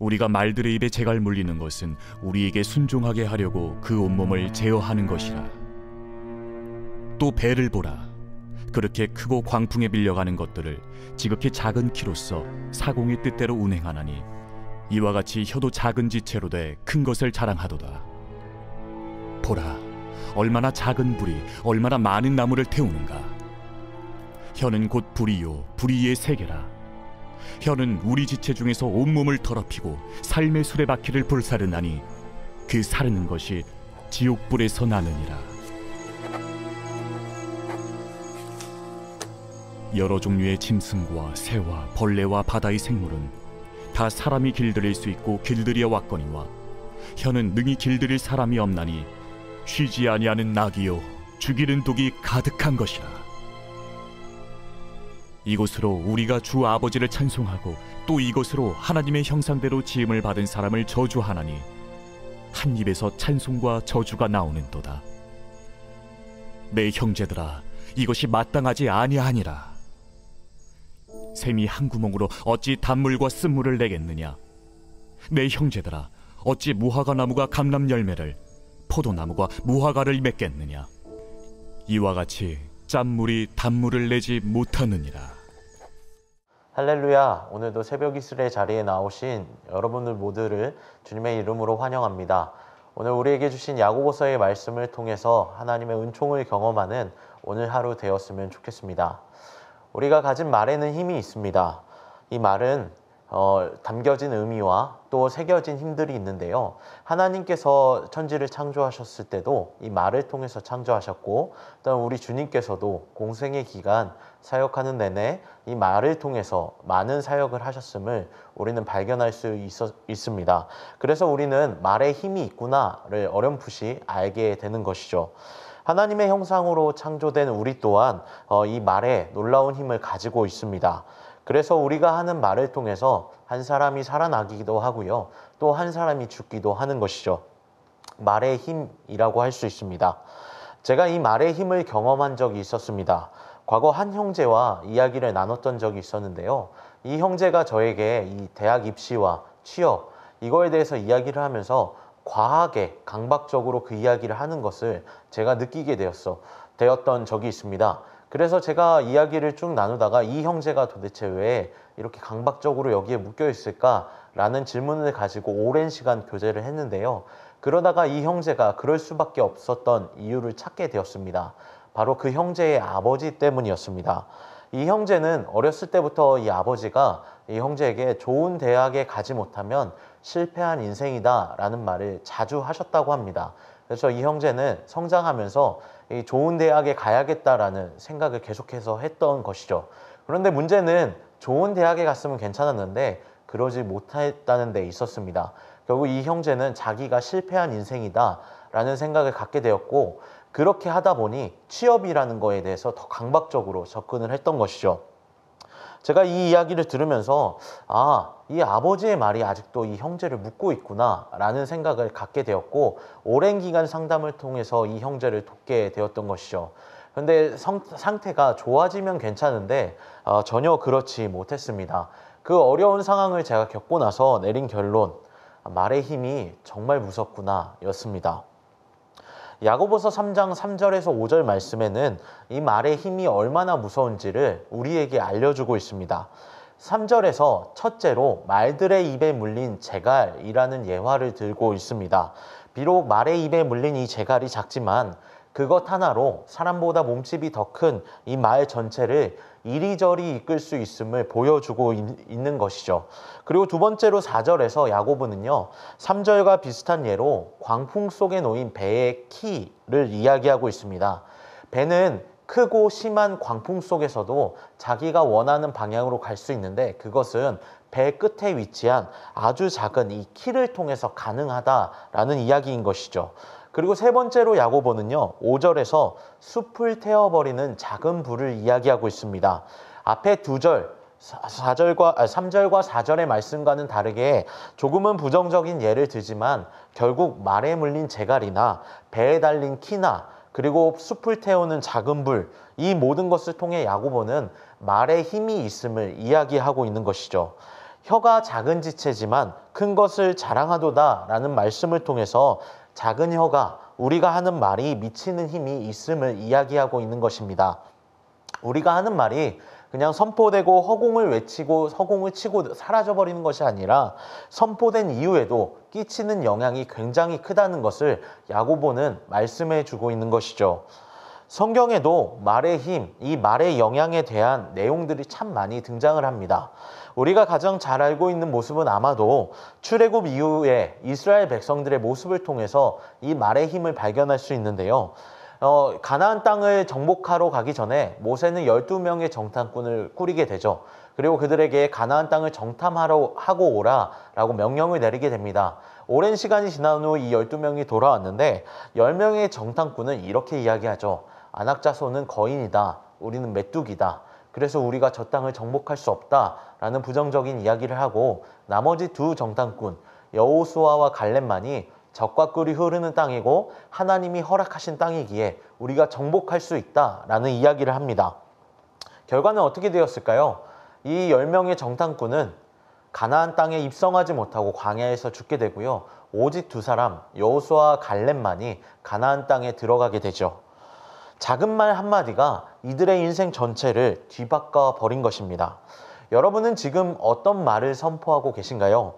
우리가 말들의 입에 재갈 물리는 것은 우리에게 순종하게 하려고 그 온몸을 제어하는 것이라. 또 배를 보라. 그렇게 크고 광풍에 빌려가는 것들을 지극히 작은 키로써 사공의 뜻대로 운행하나니 이와 같이 혀도 작은 지체로 돼 큰 것을 자랑하도다. 보라, 얼마나 작은 불이 얼마나 많은 나무를 태우는가. 혀는 곧 불이요 불이의 세계라. 혀는 우리 지체 중에서 온몸을 더럽히고 삶의 수레바퀴를 불사르나니 그 사르는 것이 지옥불에서 나느니라. 여러 종류의 짐승과 새와 벌레와 바다의 생물은 다 사람이 길들일 수 있고 길들여 왔거니와 혀는 능히 길들일 사람이 없나니 쉬지 아니하는 낙이요 죽이는 독이 가득한 것이라. 이곳으로 우리가 주 아버지를 찬송하고 또 이곳으로 하나님의 형상대로 지음을 받은 사람을 저주하나니 한 입에서 찬송과 저주가 나오는도다. 내 형제들아 이것이 마땅하지 아니하니라. 샘이 한 구멍으로 어찌 단물과 쓴물을 내겠느냐? 내 형제들아 어찌 무화과 나무가 감람 열매를 포도나무가 무화과를 맺겠느냐? 이와 같이 짠물이 단물을 내지 못하느니라. 할렐루야, 오늘도 새벽 이슬의 자리에 나오신 여러분들 모두를 주님의 이름으로 환영합니다. 오늘 우리에게 주신 야고보서의 말씀을 통해서 하나님의 은총을 경험하는 오늘 하루 되었으면 좋겠습니다. 우리가 가진 말에는 힘이 있습니다. 이 말은 어, 담겨진 의미와 또 새겨진 힘들이 있는데요. 하나님께서 천지를 창조하셨을 때도 이 말을 통해서 창조하셨고, 또 우리 주님께서도 공생의 기간 사역하는 내내 이 말을 통해서 많은 사역을 하셨음을 우리는 발견할 수 있었, 있습니다. 그래서 우리는 말의 힘이 있구나를 어렴풋이 알게 되는 것이죠. 하나님의 형상으로 창조된 우리 또한 어, 이 말에 놀라운 힘을 가지고 있습니다. 그래서 우리가 하는 말을 통해서 한 사람이 살아나기도 하고요. 또 한 사람이 죽기도 하는 것이죠. 말의 힘이라고 할 수 있습니다. 제가 이 말의 힘을 경험한 적이 있었습니다. 과거 한 형제와 이야기를 나눴던 적이 있었는데요. 이 형제가 저에게 이 대학 입시와 취업 이거에 대해서 이야기를 하면서 과하게 강박적으로 그 이야기를 하는 것을 제가 느끼게 되었어 되었던 적이 있습니다. 그래서 제가 이야기를 쭉 나누다가 이 형제가 도대체 왜 이렇게 강박적으로 여기에 묶여 있을까라는 질문을 가지고 오랜 시간 교제를 했는데요. 그러다가 이 형제가 그럴 수밖에 없었던 이유를 찾게 되었습니다. 바로 그 형제의 아버지 때문이었습니다. 이 형제는 어렸을 때부터 이 아버지가 이 형제에게 좋은 대학에 가지 못하면 실패한 인생이다 라는 말을 자주 하셨다고 합니다. 그래서 이 형제는 성장하면서 이 좋은 대학에 가야겠다라는 생각을 계속해서 했던 것이죠. 그런데 문제는 좋은 대학에 갔으면 괜찮았는데 그러지 못했다는 데 있었습니다. 결국 이 형제는 자기가 실패한 인생이다 라는 생각을 갖게 되었고 그렇게 하다 보니 취업이라는 거에 대해서 더 강박적으로 접근을 했던 것이죠. 제가 이 이야기를 들으면서 아, 이 아버지의 말이 아직도 이 형제를 묻고 있구나라는 생각을 갖게 되었고 오랜 기간 상담을 통해서 이 형제를 돕게 되었던 것이죠. 근데 성, 상태가 좋아지면 괜찮은데 어, 전혀 그렇지 못했습니다. 그 어려운 상황을 제가 겪고 나서 내린 결론 말의 힘이 정말 무섭구나 였습니다. 야고보서 3장 3절에서 5절 말씀에는 이 말의 힘이 얼마나 무서운지를 우리에게 알려주고 있습니다. 3절에서 첫째로 말들의 입에 물린 재갈이라는 예화를 들고 있습니다. 비록 말의 입에 물린 이 재갈이 작지만 그것 하나로 사람보다 몸집이 더 큰 이 말 전체를 이리저리 이끌 수 있음을 보여주고 있는 것이죠. 그리고 두 번째로 4절에서 야고보는요. 3절과 비슷한 예로 광풍 속에 놓인 배의 키를 이야기하고 있습니다. 배는 크고 심한 광풍 속에서도 자기가 원하는 방향으로 갈 수 있는데 그것은 배 끝에 위치한 아주 작은 이 키를 통해서 가능하다라는 이야기인 것이죠. 그리고 세 번째로 야고보는요. 5절에서 숲을 태워버리는 작은 불을 이야기하고 있습니다. 앞에 두 절, 4절과, 3절과 아, 4절의 말씀과는 다르게 조금은 부정적인 예를 들지만 결국 말에 물린 재갈이나 배에 달린 키나 그리고 숲을 태우는 작은 불, 이 모든 것을 통해 야고보는 말에 힘이 있음을 이야기하고 있는 것이죠. 혀가 작은 지체지만 큰 것을 자랑하도다 라는 말씀을 통해서 작은 혀가 우리가 하는 말이 미치는 힘이 있음을 이야기하고 있는 것입니다. 우리가 하는 말이 그냥 선포되고 허공을 외치고 허공을 치고 사라져버리는 것이 아니라 선포된 이후에도 끼치는 영향이 굉장히 크다는 것을 야고보는 말씀해 주고 있는 것이죠. 성경에도 말의 힘, 이 말의 영향에 대한 내용들이 참 많이 등장을 합니다. 우리가 가장 잘 알고 있는 모습은 아마도 출애굽 이후에 이스라엘 백성들의 모습을 통해서 이 말의 힘을 발견할 수 있는데요. 어, 가나안 땅을 정복하러 가기 전에 모세는 12명의 정탐꾼을 꾸리게 되죠. 그리고 그들에게 가나안 땅을 정탐하러 하고 오라라고 명령을 내리게 됩니다. 오랜 시간이 지난 후 이 12명이 돌아왔는데 10명의 정탐꾼은 이렇게 이야기하죠. 안악자손은 거인이다. 우리는 메뚜기다. 그래서 우리가 저 땅을 정복할 수 없다라는 부정적인 이야기를 하고 나머지 두 정탐꾼 여호수아와 갈렙만이 적과 꿀이 흐르는 땅이고 하나님이 허락하신 땅이기에 우리가 정복할 수 있다라는 이야기를 합니다. 결과는 어떻게 되었을까요? 이 열명의 정탐꾼은 가나안 땅에 입성하지 못하고 광야에서 죽게 되고요. 오직 두 사람 여호수아 갈렙만이 가나안 땅에 들어가게 되죠. 작은 말 한마디가 이들의 인생 전체를 뒤바꿔 버린 것입니다. 여러분은 지금 어떤 말을 선포하고 계신가요?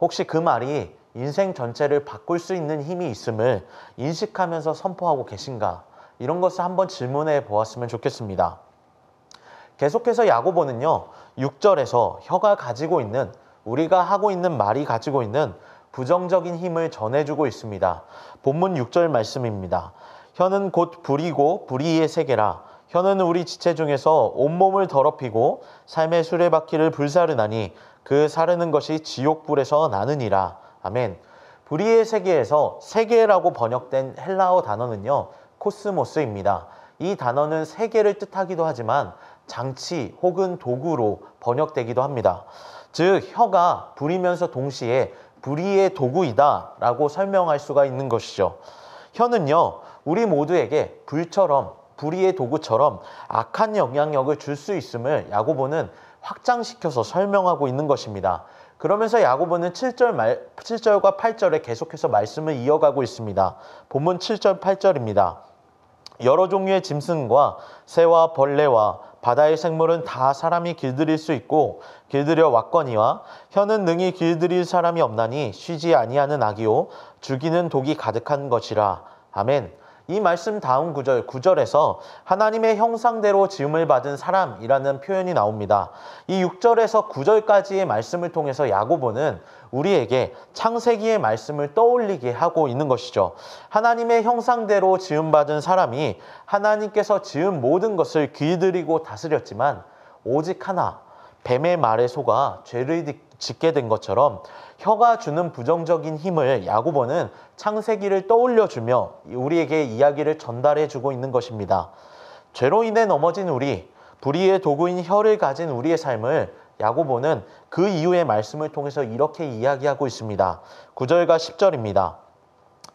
혹시 그 말이 인생 전체를 바꿀 수 있는 힘이 있음을 인식하면서 선포하고 계신가? 이런 것을 한번 질문해 보았으면 좋겠습니다. 계속해서 야고보는요, 6절에서 혀가 가지고 있는, 우리가 하고 있는 말이 가지고 있는 부정적인 힘을 전해주고 있습니다. 본문 6절 말씀입니다. 혀는 곧 불이고 불의의 세계라. 혀는 우리 지체 중에서 온몸을 더럽히고 삶의 수레바퀴를 불사르나니 그 사르는 것이 지옥불에서 나느니라. 아멘. 불의의 세계에서 세계라고 번역된 헬라어 단어는요. 코스모스입니다. 이 단어는 세계를 뜻하기도 하지만 장치 혹은 도구로 번역되기도 합니다. 즉 혀가 불이면서 동시에 불의의 도구이다 라고 설명할 수가 있는 것이죠. 혀는요, 우리 모두에게 불처럼 불의의 도구처럼 악한 영향력을 줄 수 있음을 야고보는 확장시켜서 설명하고 있는 것입니다. 그러면서 야고보는 7절 말, 7절과 8절에 계속해서 말씀을 이어가고 있습니다. 본문 7절 8절입니다. 여러 종류의 짐승과 새와 벌레와 바다의 생물은 다 사람이 길들일 수 있고 길들여 왔거니와 혀는 능히 길들일 사람이 없나니 쉬지 아니하는 악이요 죽이는 독이 가득한 것이라. 아멘. 이 말씀 다음 구절 구절에서 하나님의 형상대로 지음을 받은 사람이라는 표현이 나옵니다. 이 6절에서 9절까지의 말씀을 통해서 야고보는 우리에게 창세기의 말씀을 떠올리게 하고 있는 것이죠. 하나님의 형상대로 지음 받은 사람이 하나님께서 지은 모든 것을 귀들이고 다스렸지만 오직 하나 뱀의 말에 속아 죄를 짓게 된 것처럼 혀가 주는 부정적인 힘을 야구보는 창세기를 떠올려주며 우리에게 이야기를 전달해주고 있는 것입니다. 죄로 인해 넘어진 우리, 불의의 도구인 혀를 가진 우리의 삶을 야구보는그 이후의 말씀을 통해서 이렇게 이야기하고 있습니다. 9절과 10절입니다.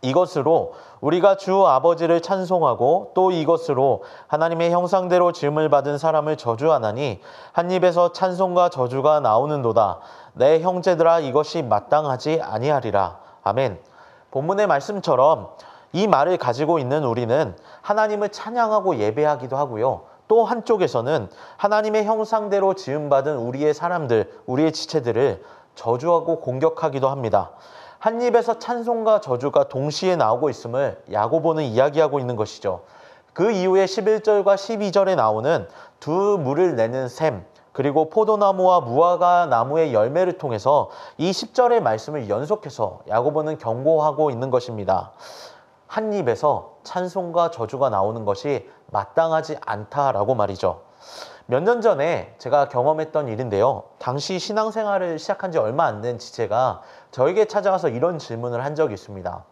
이것으로 우리가 주 아버지를 찬송하고 또 이것으로 하나님의 형상대로 짐을 받은 사람을 저주하나니 한 입에서 찬송과 저주가 나오는도다. 내 형제들아 이것이 마땅하지 아니하리라. 아멘. 본문의 말씀처럼 이 말을 가지고 있는 우리는 하나님을 찬양하고 예배하기도 하고요. 또 한쪽에서는 하나님의 형상대로 지음받은 우리의 사람들, 우리의 지체들을 저주하고 공격하기도 합니다. 한 입에서 찬송과 저주가 동시에 나오고 있음을 야고보는 이야기하고 있는 것이죠. 그 이후에 11절과 12절에 나오는 두 물을 내는 샘, 그리고 포도나무와 무화과 나무의 열매를 통해서 이 10절의 말씀을 연속해서 야고보는 경고하고 있는 것입니다. 한 입에서 찬송과 저주가 나오는 것이 마땅하지 않다라고 말이죠. 몇년 전에 제가 경험했던 일인데요. 당시 신앙생활을 시작한 지 얼마 안 된 지체가 저에게 찾아와서 이런 질문을 한 적이 있습니다.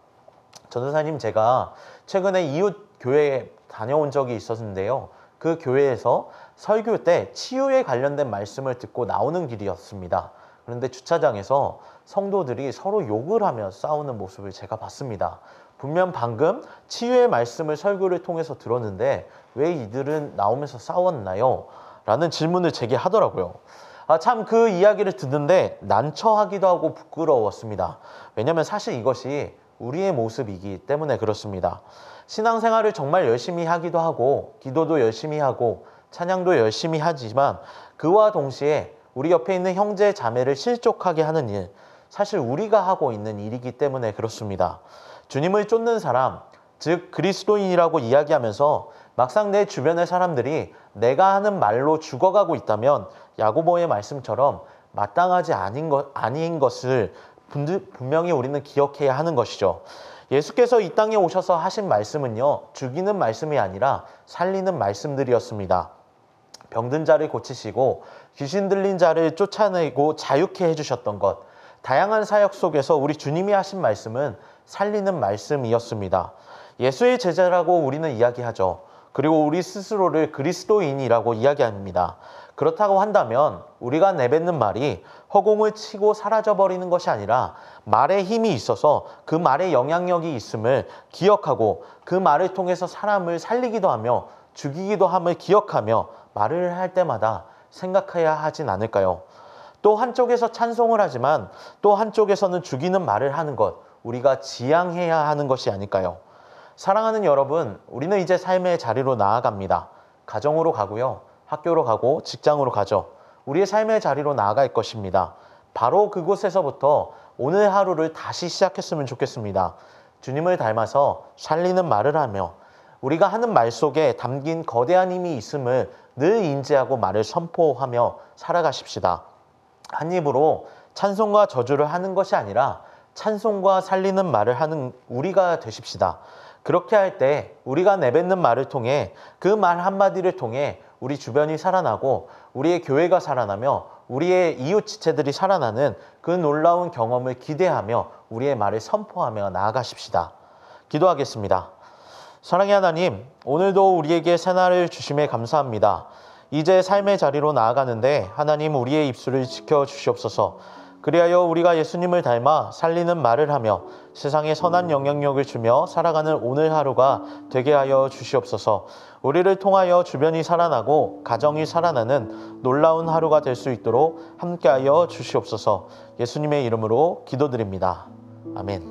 전도사님, 제가 최근에 이웃 교회에 다녀온 적이 있었는데요. 그 교회에서 설교 때 치유에 관련된 말씀을 듣고 나오는 길이었습니다. 그런데 주차장에서 성도들이 서로 욕을 하며 싸우는 모습을 제가 봤습니다. 분명 방금 치유의 말씀을 설교를 통해서 들었는데 왜 이들은 나오면서 싸웠나요? 라는 질문을 제게 하더라고요. 아, 참 그 이야기를 듣는데 난처하기도 하고 부끄러웠습니다. 왜냐면 사실 이것이 우리의 모습이기 때문에 그렇습니다. 신앙생활을 정말 열심히 하기도 하고 기도도 열심히 하고 찬양도 열심히 하지만 그와 동시에 우리 옆에 있는 형제 자매를 실족하게 하는 일, 사실 우리가 하고 있는 일이기 때문에 그렇습니다. 주님을 쫓는 사람, 즉 그리스도인이라고 이야기하면서 막상 내 주변의 사람들이 내가 하는 말로 죽어가고 있다면 야고보의 말씀처럼 마땅하지 아닌, 것, 아닌 것을 분명히 우리는 기억해야 하는 것이죠. 예수께서 이 땅에 오셔서 하신 말씀은요, 죽이는 말씀이 아니라 살리는 말씀들이었습니다. 병든 자를 고치시고 귀신 들린 자를 쫓아내고 자유케 해주셨던 것, 다양한 사역 속에서 우리 주님이 하신 말씀은 살리는 말씀이었습니다. 예수의 제자라고 우리는 이야기하죠. 그리고 우리 스스로를 그리스도인이라고 이야기합니다. 그렇다고 한다면 우리가 내뱉는 말이 허공을 치고 사라져버리는 것이 아니라 말에 힘이 있어서 그 말에 영향력이 있음을 기억하고 그 말을 통해서 사람을 살리기도 하며 죽이기도 함을 기억하며 말을 할 때마다 생각해야 하진 않을까요? 또 한쪽에서 찬송을 하지만 또 한쪽에서는 죽이는 말을 하는 것, 우리가 지양해야 하는 것이 아닐까요? 사랑하는 여러분, 우리는 이제 삶의 자리로 나아갑니다. 가정으로 가고요. 학교로 가고 직장으로 가죠. 우리의 삶의 자리로 나아갈 것입니다. 바로 그곳에서부터 오늘 하루를 다시 시작했으면 좋겠습니다. 주님을 닮아서 살리는 말을 하며 우리가 하는 말 속에 담긴 거대한 힘이 있음을 늘 인지하고 말을 선포하며 살아가십시다. 한 입으로 찬송과 저주를 하는 것이 아니라 찬송과 살리는 말을 하는 우리가 되십시다. 그렇게 할 때 우리가 내뱉는 말을 통해 그 말 한마디를 통해 우리 주변이 살아나고 우리의 교회가 살아나며 우리의 이웃 지체들이 살아나는 그 놀라운 경험을 기대하며 우리의 말을 선포하며 나아가십시다. 기도하겠습니다. 사랑의 하나님, 오늘도 우리에게 새날을 주심에 감사합니다. 이제 삶의 자리로 나아가는데 하나님 우리의 입술을 지켜 주시옵소서. 그리하여 우리가 예수님을 닮아 살리는 말을 하며 세상에 선한 영향력을 주며 살아가는 오늘 하루가 되게 하여 주시옵소서. 우리를 통하여 주변이 살아나고 가정이 살아나는 놀라운 하루가 될 수 있도록 함께하여 주시옵소서. 예수님의 이름으로 기도드립니다. 아멘.